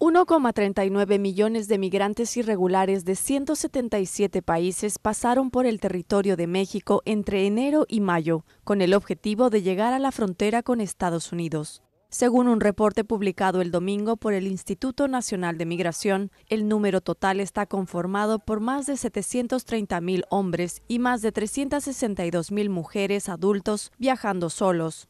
1,39 millones de migrantes irregulares de 177 países pasaron por el territorio de México entre enero y mayo, con el objetivo de llegar a la frontera con Estados Unidos. Según un reporte publicado el domingo por el Instituto Nacional de Migración, el número total está conformado por más de 730.000 hombres y más de 362.000 mujeres adultos viajando solos.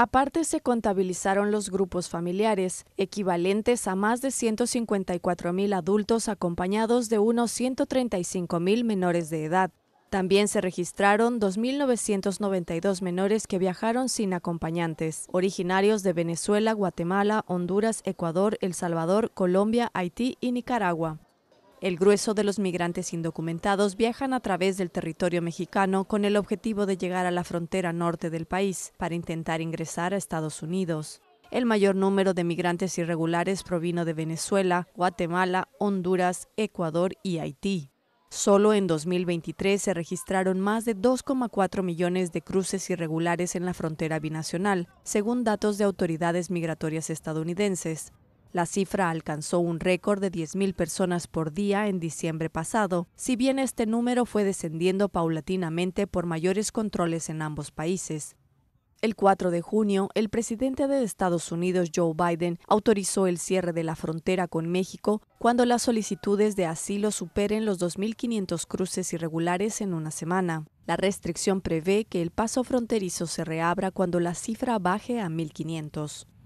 Aparte se contabilizaron los grupos familiares, equivalentes a más de 154 adultos acompañados de unos 135 mil menores de edad. También se registraron 2.992 menores que viajaron sin acompañantes, originarios de Venezuela, Guatemala, Honduras, Ecuador, El Salvador, Colombia, Haití y Nicaragua. El grueso de los migrantes indocumentados viajan a través del territorio mexicano con el objetivo de llegar a la frontera norte del país para intentar ingresar a Estados Unidos. El mayor número de migrantes irregulares provino de Venezuela, Guatemala, Honduras, Ecuador y Haití. Solo en 2023 se registraron más de 2,4 millones de cruces irregulares en la frontera binacional, según datos de autoridades migratorias estadounidenses, la cifra alcanzó un récord de 10.000 personas por día en diciembre pasado, si bien este número fue descendiendo paulatinamente por mayores controles en ambos países. El 4 de junio, el presidente de Estados Unidos, Joe Biden, autorizó el cierre de la frontera con México cuando las solicitudes de asilo superen los 2.500 cruces irregulares en una semana. La restricción prevé que el paso fronterizo se reabra cuando la cifra baje a 1.500.